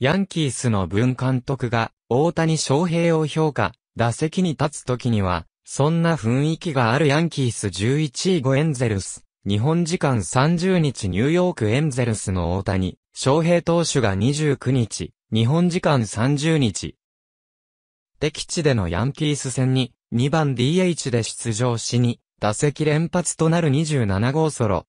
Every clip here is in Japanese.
ヤンキースの文監督が大谷翔平を評価、打席に立つ時には、そんな雰囲気があるヤンキース11位5エンゼルス。日本時間30日ニューヨークエンゼルスの大谷、翔平投手が29日、日本時間30日。敵地でのヤンキース戦に2番 DH で出場しに、打席連発となる27号ソロ。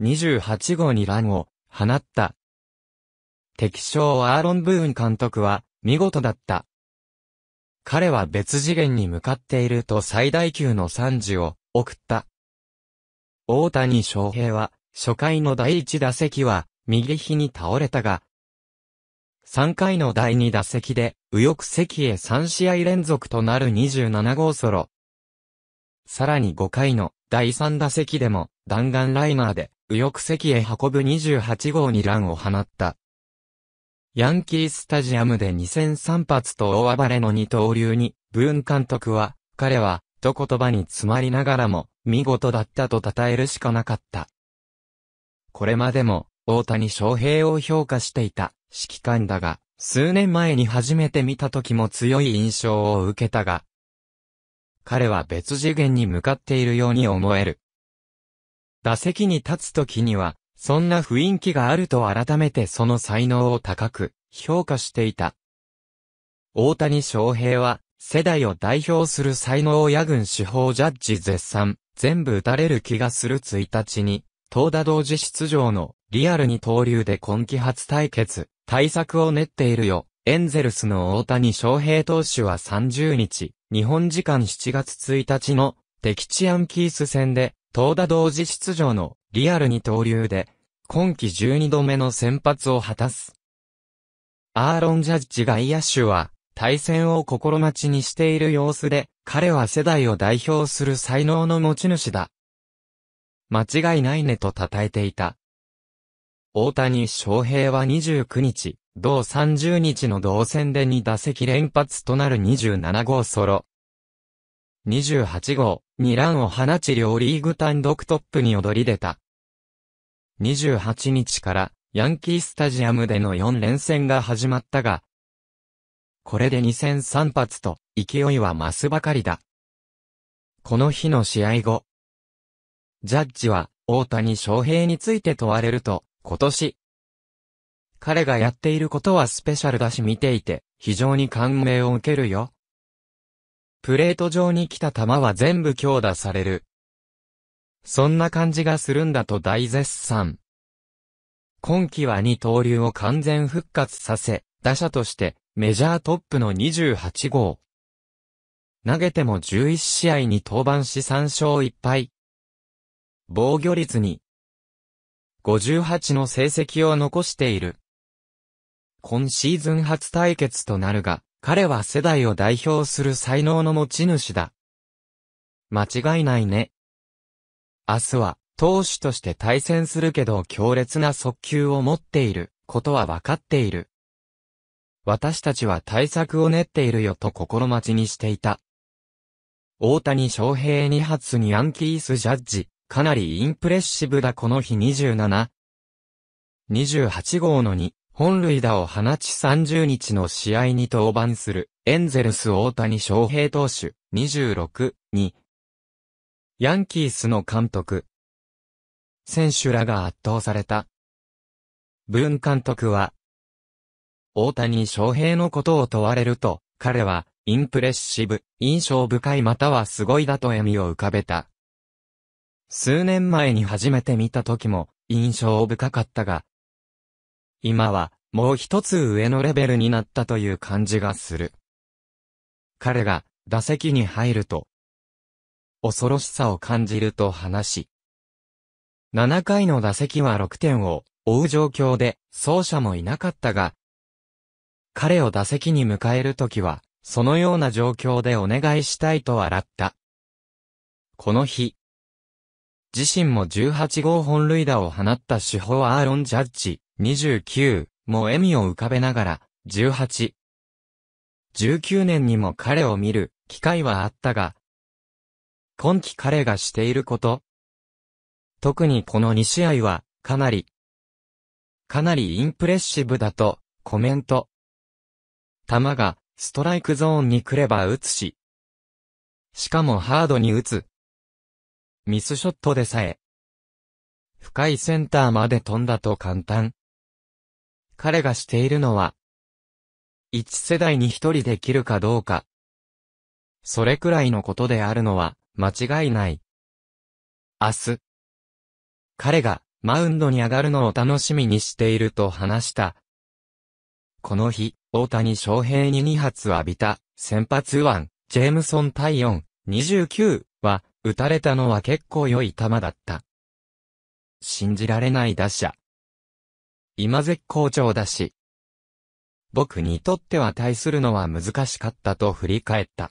28号にランを放った敵将アーロン・ブーン監督は、見事だった。彼は別次元に向かっていると最大級の賛辞を送った。大谷翔平は、初回の第1打席は、右肘に倒れたが、3回の第2打席で、右翼席へ3試合連続となる27号ソロ。さらに5回の第3打席でも弾丸ライナーで右翼席へ運ぶ28号にランを放った。ヤンキースタジアムで2戦3発と大暴れの二刀流に、ブーン監督は、彼は、と言葉に詰まりながらも、見事だったと称えるしかなかった。これまでも、大谷翔平を評価していた、指揮官だが、数年前に初めて見た時も強い印象を受けたが、彼は別次元に向かっているように思える。打席に立つ時には、そんな雰囲気があると改めてその才能を高く評価していた。大谷翔平は、世代を代表する才能を野軍司法ジャッジ絶賛、全部打たれる気がする1日に、東打同時出場のリアルに刀流で今季初対決、対策を練っているよ。エンゼルスの大谷翔平投手は30日、日本時間7月1日の敵地アンキース戦で、東打同時出場のリアルに投流で、今季12度目の先発を果たす。アーロン・ジャッジ外野手は、対戦を心待ちにしている様子で、彼は世代を代表する才能の持ち主だ。間違いないねと称えていた。大谷翔平は29日、同30日の同戦で2打席連発となる27号ソロ。28号、2ランを放ち両リーグ単独トップに躍り出た。28日からヤンキースタジアムでの4連戦が始まったが、これで2戦3発と勢いは増すばかりだ。この日の試合後、ジャッジは大谷翔平について問われると、今年、彼がやっていることはスペシャルだし見ていて、非常に感銘を受けるよ。プレート上に来た球は全部強打される。そんな感じがするんだと大絶賛。今季は二刀流を完全復活させ、打者としてメジャートップの28号。投げても11試合に登板し3勝1敗。防御率に58の成績を残している。今シーズン初対決となるが、彼は世代を代表する才能の持ち主だ。間違いないね。明日は、投手として対戦するけど強烈な速球を持っていることは分かっている。私たちは対策を練っているよと心待ちにしていた。大谷翔平2発にアンキースジャッジ、かなりインプレッシブだこの日27。28号の2、本塁打を放ち30日の試合に登板する、エンゼルス大谷翔平投手、26、2、ヤンキースの監督。選手らが圧倒された。ブーン監督は、大谷翔平のことを問われると、彼は、インプレッシブ、印象深いまたはすごいだと笑みを浮かべた。数年前に初めて見た時も、印象深かったが、今は、もう一つ上のレベルになったという感じがする。彼が、打席に入ると、恐ろしさを感じると話し、7回の打席は6点を追う状況で走者もいなかったが、彼を打席に迎えるときは、そのような状況でお願いしたいと笑った。この日、自身も18号本塁打を放った主砲アーロン・ジャッジ、29も笑みを浮かべながら、18。19年にも彼を見る機会はあったが、今季彼がしていること。特にこの2試合は、かなり、かなりインプレッシブだと、コメント。球が、ストライクゾーンに来れば打つし、しかもハードに打つ。ミスショットでさえ、深いセンターまで飛んだと簡単。彼がしているのは、一世代に一人できるかどうか。それくらいのことであるのは、間違いない。明日。彼が、マウンドに上がるのを楽しみにしていると話した。この日、大谷翔平に2発浴びた、先発1。ジェームソン対4、29は、打たれたのは結構良い球だった。信じられない打者。今絶好調だし。僕にとっては対するのは難しかったと振り返った。